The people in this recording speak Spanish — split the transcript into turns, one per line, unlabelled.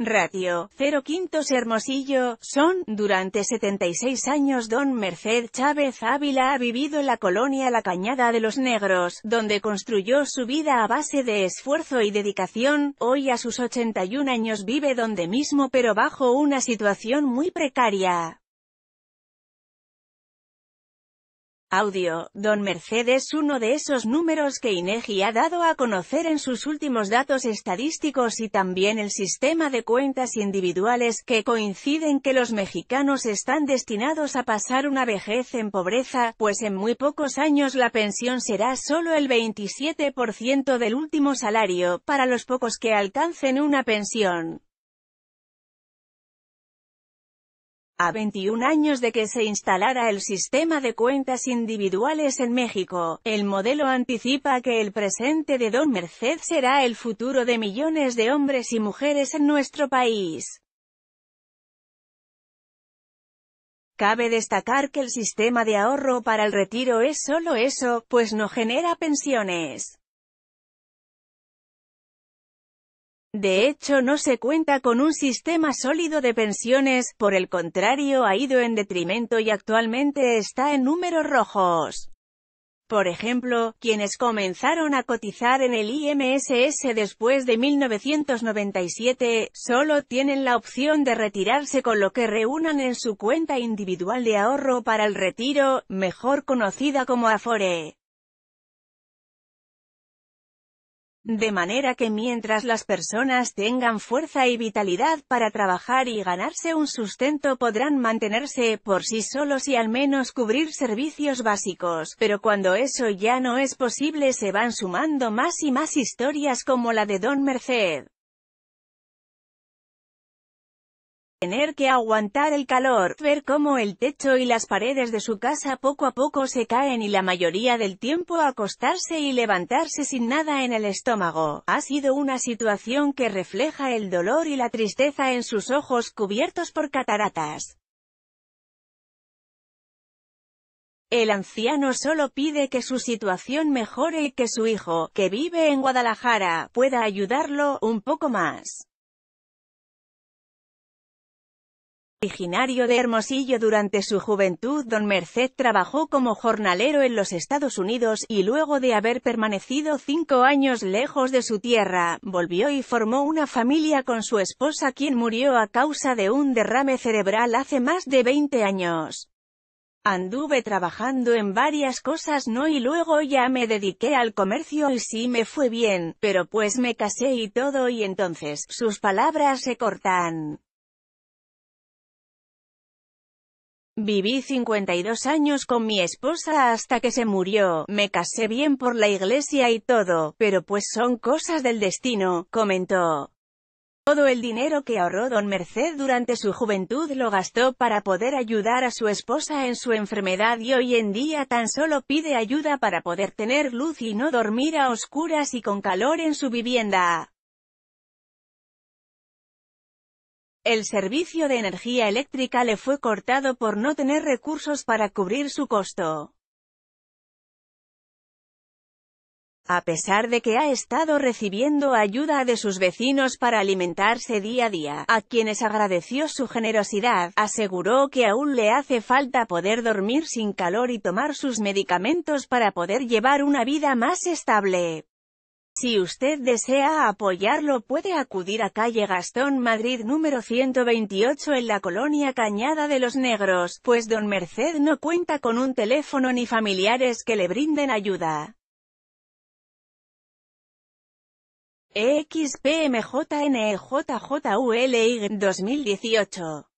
Ratio, 0 quintos Hermosillo, son, durante 76 años don Merced Chávez Ávila ha vivido en la colonia La Cañada de los Negros, donde construyó su vida a base de esfuerzo y dedicación, hoy a sus 81 años vive donde mismo pero bajo una situación muy precaria. Audio, Don Mercedes uno de esos números que INEGI ha dado a conocer en sus últimos datos estadísticos y también el sistema de cuentas individuales, que coinciden que los mexicanos están destinados a pasar una vejez en pobreza, pues en muy pocos años la pensión será solo el 27% del último salario, para los pocos que alcancen una pensión. a 21 años de que se instalara el sistema de cuentas individuales en México, el modelo anticipa que el presente de Don Merced será el futuro de millones de hombres y mujeres en nuestro país. Cabe destacar que el sistema de ahorro para el retiro es solo eso, pues no genera pensiones. De hecho no se cuenta con un sistema sólido de pensiones, por el contrario ha ido en detrimento y actualmente está en números rojos. Por ejemplo, quienes comenzaron a cotizar en el IMSS después de 1997, solo tienen la opción de retirarse con lo que reúnan en su cuenta individual de ahorro para el retiro, mejor conocida como Afore. De manera que mientras las personas tengan fuerza y vitalidad para trabajar y ganarse un sustento podrán mantenerse por sí solos y al menos cubrir servicios básicos, pero cuando eso ya no es posible se van sumando más y más historias como la de Don Merced. tener que aguantar el calor, ver cómo el techo y las paredes de su casa poco a poco se caen y la mayoría del tiempo acostarse y levantarse sin nada en el estómago. Ha sido una situación que refleja el dolor y la tristeza en sus ojos cubiertos por cataratas. El anciano solo pide que su situación mejore y que su hijo, que vive en Guadalajara, pueda ayudarlo un poco más. Originario de Hermosillo durante su juventud Don Merced trabajó como jornalero en los Estados Unidos y luego de haber permanecido cinco años lejos de su tierra, volvió y formó una familia con su esposa quien murió a causa de un derrame cerebral hace más de 20 años. Anduve trabajando en varias cosas no y luego ya me dediqué al comercio y sí me fue bien, pero pues me casé y todo y entonces, sus palabras se cortan. Viví 52 años con mi esposa hasta que se murió, me casé bien por la iglesia y todo, pero pues son cosas del destino, comentó. Todo el dinero que ahorró don Merced durante su juventud lo gastó para poder ayudar a su esposa en su enfermedad y hoy en día tan solo pide ayuda para poder tener luz y no dormir a oscuras y con calor en su vivienda. el servicio de energía eléctrica le fue cortado por no tener recursos para cubrir su costo. A pesar de que ha estado recibiendo ayuda de sus vecinos para alimentarse día a día, a quienes agradeció su generosidad, aseguró que aún le hace falta poder dormir sin calor y tomar sus medicamentos para poder llevar una vida más estable. Si usted desea apoyarlo puede acudir a calle Gastón Madrid número 128 en la colonia Cañada de los Negros, pues don Merced no cuenta con un teléfono ni familiares que le brinden ayuda. EXPMJNEJJULY 2018